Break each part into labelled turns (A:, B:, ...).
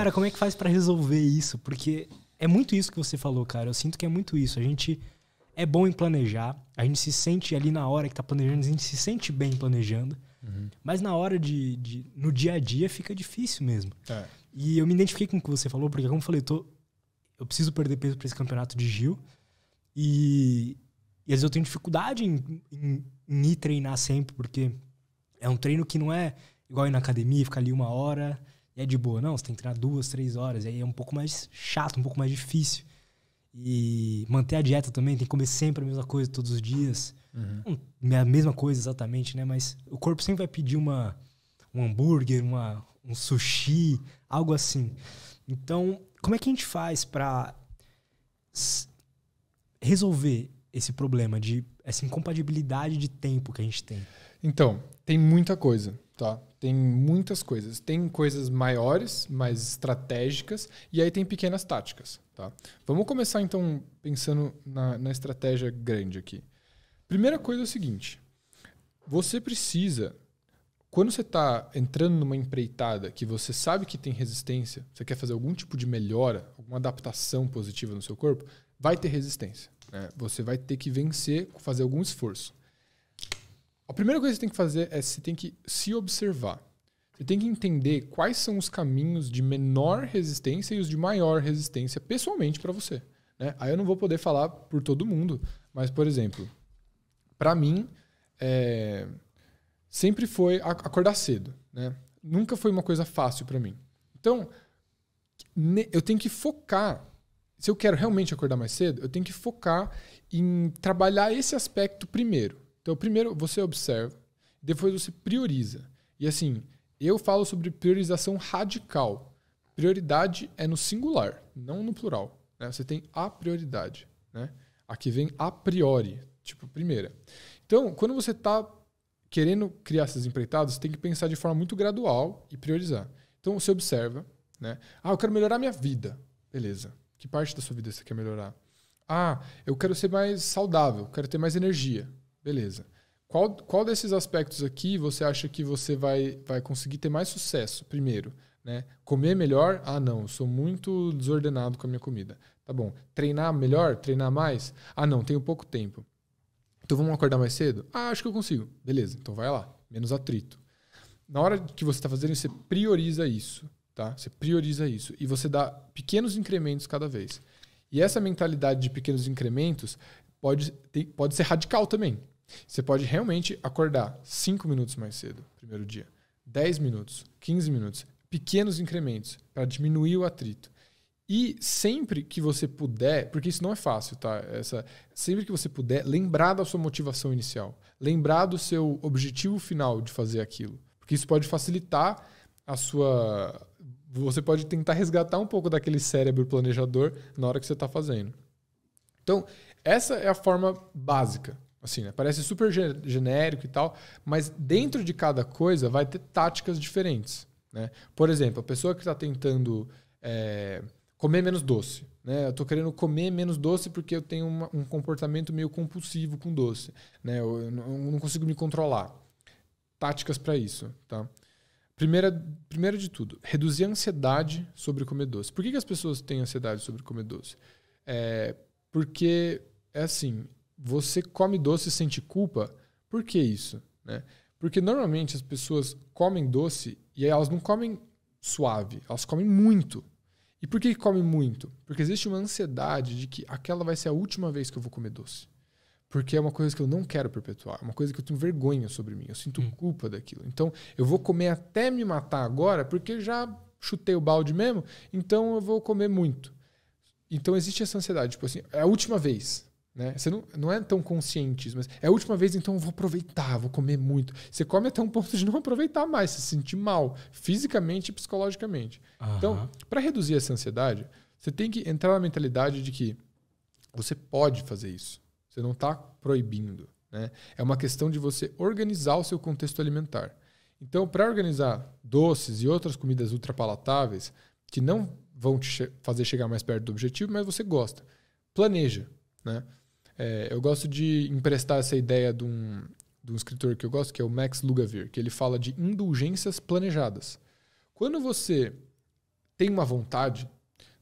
A: cara,
B: como é que faz para resolver isso? Porque é muito isso que você falou, cara. Eu sinto que é muito isso. A gente é bom em planejar, a gente se sente ali na hora que tá planejando, a gente se sente bem planejando. Uhum. Mas na hora de, de, No dia a dia fica difícil mesmo. É. E eu me identifiquei com o que você falou, porque, como eu falei, eu, tô, eu preciso perder peso para esse campeonato de Gil. E, e, às vezes eu tenho dificuldade em, em, em, ir treinar sempre, porque é um treino que não é igual ir na academia, ficar ali uma hora é de boa. Não, você tem que treinar duas, três horas. aí é um pouco mais chato, um pouco mais difícil. E manter a dieta também, tem que comer sempre a mesma coisa todos os dias. Uhum. É a mesma coisa exatamente, né? Mas o corpo sempre vai pedir uma, um hambúrguer, uma, um sushi, algo assim. Então, como é que a gente faz para
A: resolver esse problema de essa incompatibilidade de tempo que a gente tem? Então, tem muita coisa. Tá. Tem muitas coisas. Tem coisas maiores, mais estratégicas, e aí tem pequenas táticas. Tá? Vamos começar então pensando na, na estratégia grande aqui. Primeira coisa é o seguinte: você precisa, quando você está entrando numa empreitada que você sabe que tem resistência, você quer fazer algum tipo de melhora, alguma adaptação positiva no seu corpo, vai ter resistência. Né? Você vai ter que vencer, fazer algum esforço. A primeira coisa que você tem que fazer é você tem que se observar. Você tem que entender quais são os caminhos de menor resistência e os de maior resistência pessoalmente para você. Né? Aí eu não vou poder falar por todo mundo, mas, por exemplo, para mim, é, sempre foi acordar cedo. Né? Nunca foi uma coisa fácil para mim. Então, eu tenho que focar. Se eu quero realmente acordar mais cedo, eu tenho que focar em trabalhar esse aspecto primeiro. Então, primeiro você observa, depois você prioriza. E assim, eu falo sobre priorização radical. Prioridade é no singular, não no plural. Né? Você tem a prioridade. Né? Aqui vem a priori, tipo, primeira. Então, quando você está querendo criar esses empreitados, você tem que pensar de forma muito gradual e priorizar. Então, você observa, né? Ah, eu quero melhorar minha vida. Beleza. Que parte da sua vida você quer melhorar? Ah, eu quero ser mais saudável, quero ter mais energia. Beleza. Qual, qual desses aspectos aqui você acha que você vai, vai conseguir ter mais sucesso? Primeiro, né? Comer melhor? Ah, não, sou muito desordenado com a minha comida. Tá bom. Treinar melhor? Treinar mais? Ah, não, tenho pouco tempo. Então vamos acordar mais cedo? Ah, acho que eu consigo. Beleza, então vai lá. Menos atrito. Na hora que você está fazendo, você prioriza isso, tá? Você prioriza isso. E você dá pequenos incrementos cada vez. E essa mentalidade de pequenos incrementos pode, pode ser radical também. Você pode realmente acordar 5 minutos mais cedo, primeiro dia, 10 minutos, 15 minutos, pequenos incrementos para diminuir o atrito. E sempre que você puder, porque isso não é fácil, tá? Essa, sempre que você puder, lembrar da sua motivação inicial, lembrar do seu objetivo final de fazer aquilo, porque isso pode facilitar a sua você pode tentar resgatar um pouco daquele cérebro planejador na hora que você está fazendo. Então, essa é a forma básica Assim, né? Parece super genérico e tal, mas dentro de cada coisa vai ter táticas diferentes. Né? Por exemplo, a pessoa que está tentando é, comer menos doce. Né? Eu estou querendo comer menos doce porque eu tenho uma, um comportamento meio compulsivo com doce. Né? Eu, eu não consigo me controlar. Táticas para isso. Tá? Primeira, primeiro de tudo, reduzir a ansiedade sobre comer doce. Por que, que as pessoas têm ansiedade sobre comer doce? É, porque é assim, você come doce e sente culpa. Por que isso? Né? Porque normalmente as pessoas comem doce e elas não comem suave, elas comem muito. E por que comem muito? Porque existe uma ansiedade de que aquela vai ser a última vez que eu vou comer doce. Porque é uma coisa que eu não quero perpetuar, é uma coisa que eu tenho vergonha sobre mim, eu sinto hum. culpa daquilo. Então, eu vou comer até me matar agora, porque já chutei o balde mesmo, então eu vou comer muito. Então existe essa ansiedade, tipo assim, é a última vez. Né? Você não, não é tão consciente, mas é a última vez, então eu vou aproveitar, vou comer muito. Você come até um ponto de não aproveitar mais, se sentir mal, fisicamente e psicologicamente. Uhum. Então, para reduzir essa ansiedade, você tem que entrar na mentalidade de que você pode fazer isso. Você não está proibindo. Né? É uma questão de você organizar o seu contexto alimentar. Então, para organizar doces e outras comidas ultrapalatáveis, que não vão te fazer chegar mais perto do objetivo, mas você gosta, planeja. Né? É, eu gosto de emprestar essa ideia de um, de um escritor que eu gosto, que é o Max Lugavir, que ele fala de indulgências planejadas. Quando você tem uma vontade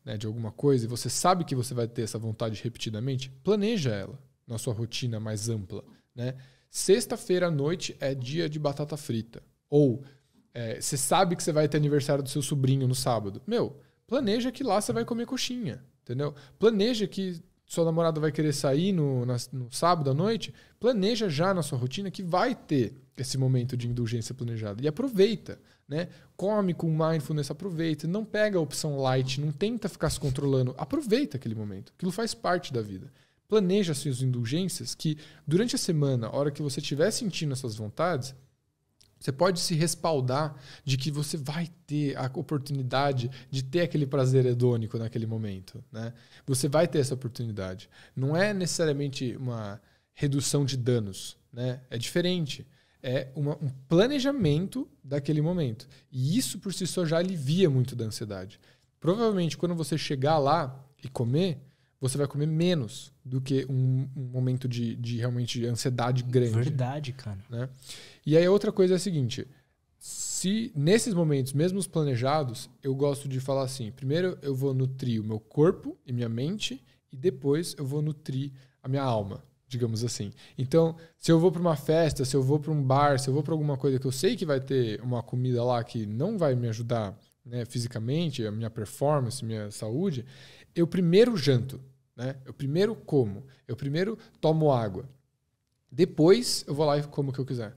A: né, de alguma coisa e você sabe que você vai ter essa vontade repetidamente, planeja ela na sua rotina mais ampla. Né? Sexta-feira à noite é dia de batata frita. Ou é, você sabe que você vai ter aniversário do seu sobrinho no sábado. Meu, planeja que lá você vai comer coxinha, entendeu? Planeja que sua namorada vai querer sair no, na, no sábado à noite, planeja já na sua rotina que vai ter esse momento de indulgência planejada. E aproveita, né? Come com mindfulness, aproveita. Não pega a opção light, não tenta ficar se controlando. Aproveita aquele momento. Aquilo faz parte da vida. Planeja suas indulgências que durante a semana, a hora que você estiver sentindo essas vontades, você pode se respaldar de que você vai ter a oportunidade de ter aquele prazer hedônico naquele momento. Né? Você vai ter essa oportunidade. Não é necessariamente uma redução de danos. Né? É diferente. É uma, um planejamento daquele momento. E isso por si só já alivia muito da ansiedade. Provavelmente, quando você chegar lá e comer, você vai comer menos do que um, um momento de, de realmente de ansiedade grande. Verdade, cara. Né? E aí a outra coisa é a seguinte: se nesses momentos, mesmo os planejados, eu gosto de falar assim: primeiro eu vou nutrir o meu corpo e minha mente, e depois eu vou nutrir a minha alma, digamos assim. Então, se eu vou para uma festa, se eu vou para um bar, se eu vou para alguma coisa que eu sei que vai ter uma comida lá que não vai me ajudar né, fisicamente, a minha performance, minha saúde, eu primeiro janto. Né? Eu primeiro como, eu primeiro tomo água. Depois eu vou lá e como o que eu quiser.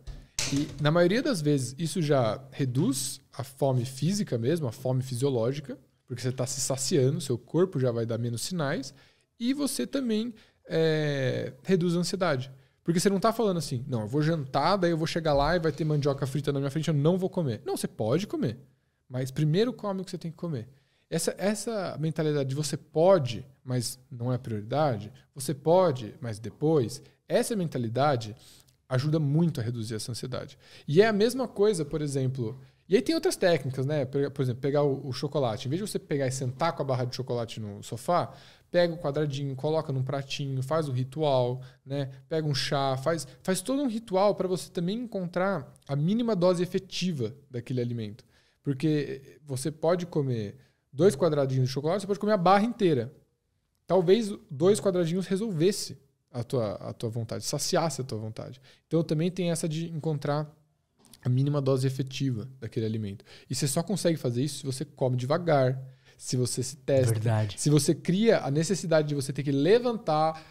A: E na maioria das vezes isso já reduz a fome física mesmo, a fome fisiológica, porque você está se saciando, seu corpo já vai dar menos sinais, e você também é, reduz a ansiedade. Porque você não está falando assim, não, eu vou jantar, daí eu vou chegar lá e vai ter mandioca frita na minha frente, eu não vou comer. Não, você pode comer. Mas primeiro come o que você tem que comer. Essa, essa mentalidade de você pode, mas não é prioridade, você pode, mas depois, essa mentalidade ajuda muito a reduzir essa ansiedade. E é a mesma coisa, por exemplo. E aí tem outras técnicas, né? Por exemplo, pegar o, o chocolate. Em vez de você pegar e sentar com a barra de chocolate no sofá, pega o quadradinho, coloca num pratinho, faz o um ritual, né? Pega um chá, faz, faz todo um ritual para você também encontrar a mínima dose efetiva daquele alimento. Porque você pode comer dois quadradinhos de chocolate, você pode comer a barra inteira. Talvez dois quadradinhos resolvesse a tua, a tua vontade, saciasse a tua vontade. Então também tem essa de encontrar a mínima dose efetiva daquele alimento. E você só consegue fazer isso se você come devagar, se você se testa, Verdade. se você cria a necessidade de você ter que levantar,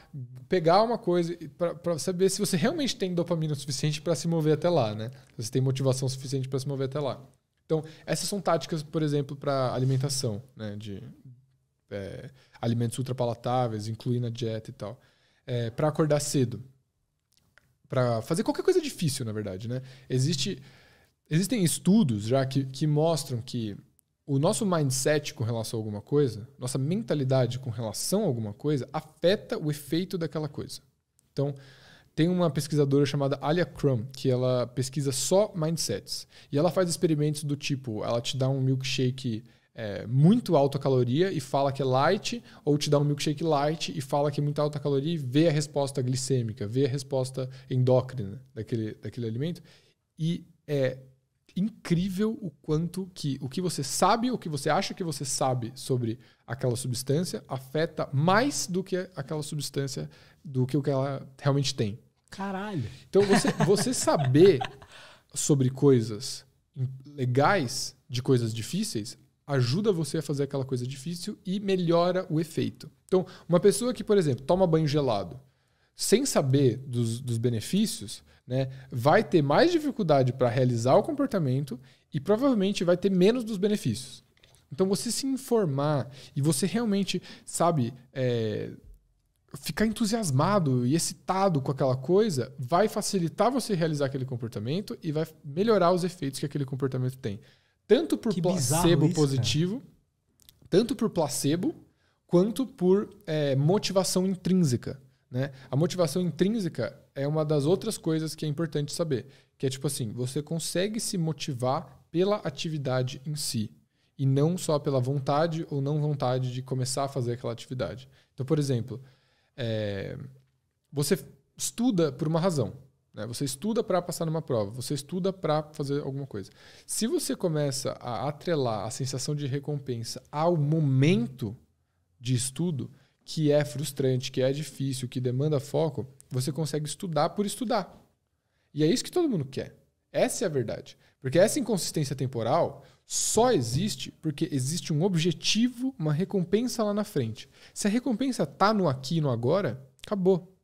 A: pegar uma coisa para saber se você realmente tem dopamina suficiente para se mover até lá, né? Se você tem motivação suficiente para se mover até lá. Então, essas são táticas, por exemplo, para alimentação, né? De é, alimentos ultrapalatáveis, incluir na dieta e tal. É, para acordar cedo. Para fazer qualquer coisa difícil, na verdade, né? Existe, existem estudos já que, que mostram que o nosso mindset com relação a alguma coisa, nossa mentalidade com relação a alguma coisa, afeta o efeito daquela coisa. Então, tem uma pesquisadora chamada Alia Crum, que ela pesquisa só mindsets. E ela faz experimentos do tipo: ela te dá um milkshake é, muito alta caloria e fala que é light, ou te dá um milkshake light e fala que é muito alta caloria e vê a resposta glicêmica, vê a resposta endócrina daquele, daquele alimento. E é incrível o quanto que o que você sabe, o que você acha que você sabe sobre aquela substância afeta mais do que aquela substância, do que o que ela realmente tem. Caralho. Então você, você saber sobre coisas legais de coisas difíceis ajuda você a fazer aquela coisa difícil e melhora o efeito. Então, uma pessoa que, por exemplo, toma banho gelado, sem saber dos, dos benefícios, né, vai ter mais dificuldade para realizar o comportamento e provavelmente vai ter menos dos benefícios. Então, você se informar e você realmente, sabe, é, ficar entusiasmado e excitado com aquela coisa vai facilitar você realizar aquele comportamento e vai melhorar os efeitos que aquele comportamento tem. Tanto por que placebo isso, positivo, cara. tanto por placebo, quanto por é, motivação intrínseca. Né? A motivação intrínseca é uma das outras coisas que é importante saber. Que é tipo assim, você consegue se motivar pela atividade em si. E não só pela vontade ou não vontade de começar a fazer aquela atividade. Então, por exemplo, é, você estuda por uma razão. Né? Você estuda para passar numa prova, você estuda para fazer alguma coisa. Se você começa a atrelar a sensação de recompensa ao momento de estudo, que é frustrante, que é difícil, que demanda foco, você consegue estudar por estudar. E é isso que todo mundo quer. Essa é a verdade. Porque essa inconsistência temporal só existe porque existe um objetivo, uma recompensa lá na frente. Se a recompensa tá no aqui e no agora, acabou.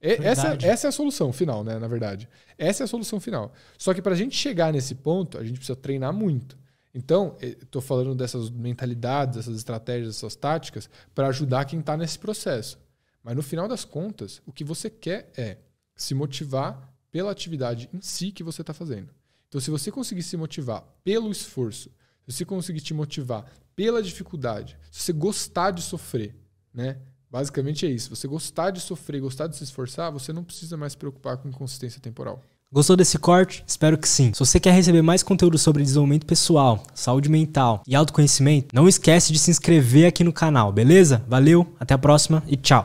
A: essa, essa é a solução final, né? Na verdade. Essa é a solução final. Só que para a gente chegar nesse ponto, a gente precisa treinar muito. Então, estou falando dessas mentalidades, dessas estratégias, dessas táticas, para ajudar quem está nesse processo. Mas no final das contas, o que você quer é se motivar pela atividade em si que você está fazendo. Então, se você conseguir se motivar pelo esforço, se você conseguir te motivar pela dificuldade, se você gostar de sofrer, né? Basicamente é isso. Você gostar de sofrer, gostar de se esforçar, você não precisa mais se preocupar com inconsistência temporal.
B: Gostou desse corte? Espero que sim. Se você quer receber mais conteúdo sobre desenvolvimento pessoal, saúde mental e autoconhecimento, não esquece de se inscrever aqui no canal, beleza? Valeu, até a próxima e tchau.